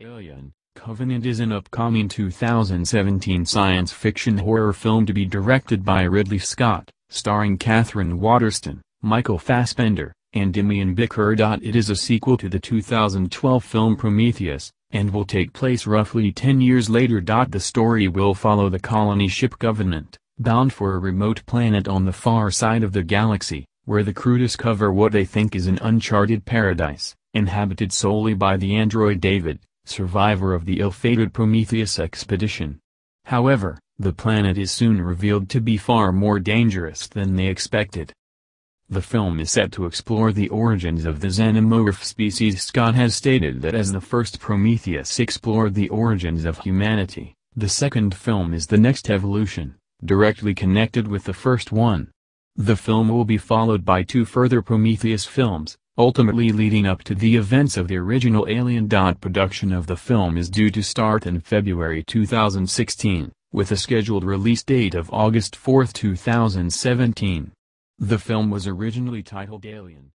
Alien Covenant is an upcoming 2017 science fiction horror film to be directed by Ridley Scott, starring Catherine Waterston, Michael Fassbender, and Demian Bicker. It is a sequel to the 2012 film Prometheus, and will take place roughly 10 years later. The story will follow the colony ship Covenant, bound for a remote planet on the far side of the galaxy, where the crew discover what they think is an uncharted paradise, inhabited solely by the android David survivor of the ill-fated Prometheus expedition. However, the planet is soon revealed to be far more dangerous than they expected. The film is set to explore the origins of the xenomorph species Scott has stated that as the first Prometheus explored the origins of humanity, the second film is the next evolution, directly connected with the first one. The film will be followed by two further Prometheus films, ultimately leading up to the events of the original Alien. Production of the film is due to start in February 2016, with a scheduled release date of August 4, 2017. The film was originally titled Alien